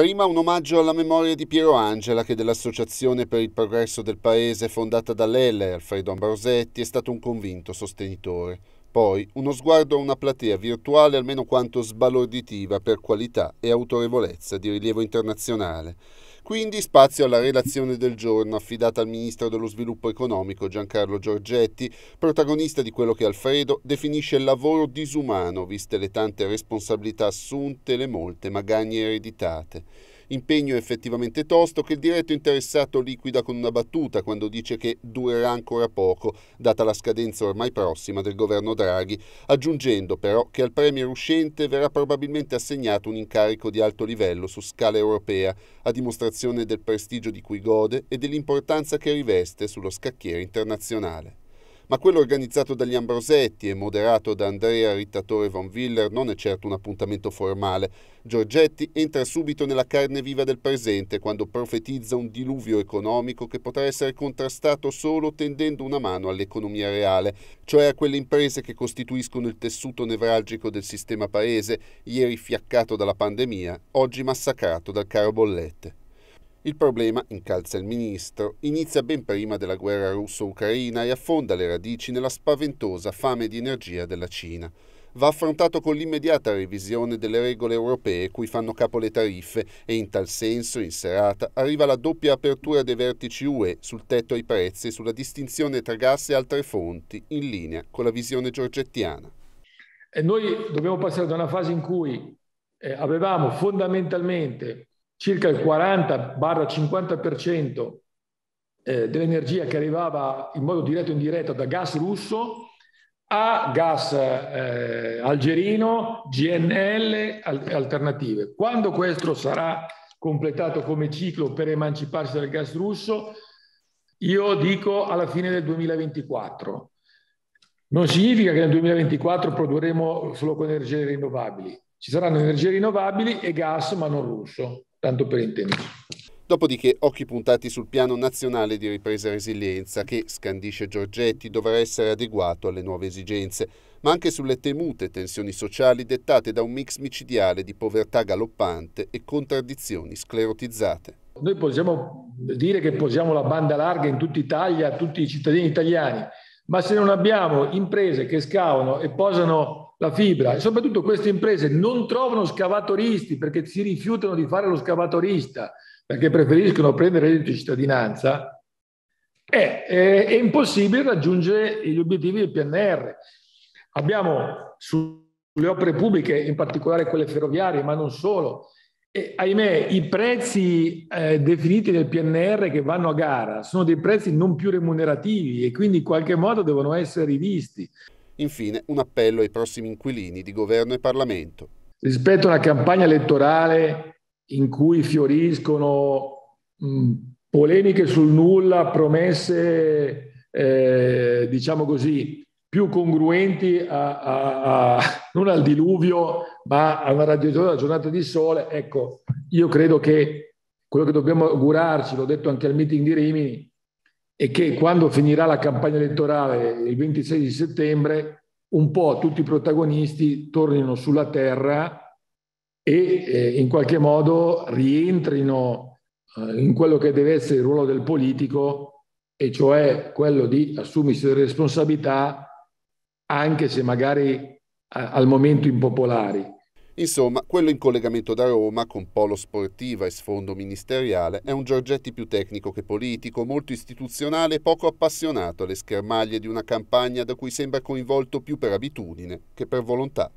Prima un omaggio alla memoria di Piero Angela che dell'Associazione per il Progresso del Paese fondata da Lele, Alfredo Ambrosetti, è stato un convinto sostenitore. Poi uno sguardo a una platea virtuale almeno quanto sbalorditiva per qualità e autorevolezza di rilievo internazionale. Quindi spazio alla relazione del giorno affidata al ministro dello sviluppo economico Giancarlo Giorgetti, protagonista di quello che Alfredo definisce il lavoro disumano, viste le tante responsabilità assunte e le molte magagne ereditate. Impegno effettivamente tosto che il diretto interessato liquida con una battuta quando dice che durerà ancora poco, data la scadenza ormai prossima del governo Draghi, aggiungendo però che al premier uscente verrà probabilmente assegnato un incarico di alto livello su scala europea, a dimostrazione del prestigio di cui gode e dell'importanza che riveste sullo scacchiere internazionale ma quello organizzato dagli Ambrosetti e moderato da Andrea Rittatore von Willer non è certo un appuntamento formale. Giorgetti entra subito nella carne viva del presente quando profetizza un diluvio economico che potrà essere contrastato solo tendendo una mano all'economia reale, cioè a quelle imprese che costituiscono il tessuto nevralgico del sistema paese, ieri fiaccato dalla pandemia, oggi massacrato dal caro bollette. Il problema, incalza il ministro, inizia ben prima della guerra russo-ucraina e affonda le radici nella spaventosa fame di energia della Cina va affrontato con l'immediata revisione delle regole europee cui fanno capo le tariffe e in tal senso, in serata, arriva la doppia apertura dei vertici UE sul tetto ai prezzi e sulla distinzione tra gas e altre fonti, in linea con la visione giorgettiana. E noi dobbiamo passare da una fase in cui eh, avevamo fondamentalmente circa il 40-50% eh, dell'energia che arrivava in modo diretto o indiretto da gas russo a gas eh, algerino, GNL, alternative. Quando questo sarà completato come ciclo per emanciparsi dal gas russo, io dico alla fine del 2024. Non significa che nel 2024 produrremo solo con energie rinnovabili. Ci saranno energie rinnovabili e gas, ma non russo tanto per intenderci. Dopodiché occhi puntati sul piano nazionale di ripresa e resilienza che, scandisce Giorgetti, dovrà essere adeguato alle nuove esigenze, ma anche sulle temute tensioni sociali dettate da un mix micidiale di povertà galoppante e contraddizioni sclerotizzate. Noi possiamo dire che posiamo la banda larga in tutta Italia a tutti i cittadini italiani, ma se non abbiamo imprese che scavano e posano la fibra e soprattutto queste imprese non trovano scavatoristi perché si rifiutano di fare lo scavatorista perché preferiscono prendere il reddito di cittadinanza, è, eh, è, eh, è, impossibile raggiungere gli obiettivi del PNR. Abbiamo sulle opere pubbliche, in particolare quelle ferroviarie, ma non solo, e, ahimè, i prezzi eh, definiti nel PNR che vanno a gara sono dei prezzi non più remunerativi e quindi in qualche modo devono essere rivisti. Infine un appello ai prossimi inquilini di governo e Parlamento. Rispetto a una campagna elettorale in cui fioriscono mh, polemiche sul nulla, promesse, eh, diciamo così, più congruenti a, a, a, non al diluvio, ma a una radiogiornata giornata di sole, ecco, io credo che quello che dobbiamo augurarci, l'ho detto anche al meeting di Rimini, e che quando finirà la campagna elettorale il 26 di settembre un po' tutti i protagonisti tornino sulla terra e eh, in qualche modo rientrino eh, in quello che deve essere il ruolo del politico e cioè quello di assumersi le responsabilità anche se magari a, al momento impopolari. Insomma, quello in collegamento da Roma, con polo sportiva e sfondo ministeriale, è un Giorgetti più tecnico che politico, molto istituzionale e poco appassionato alle schermaglie di una campagna da cui sembra coinvolto più per abitudine che per volontà.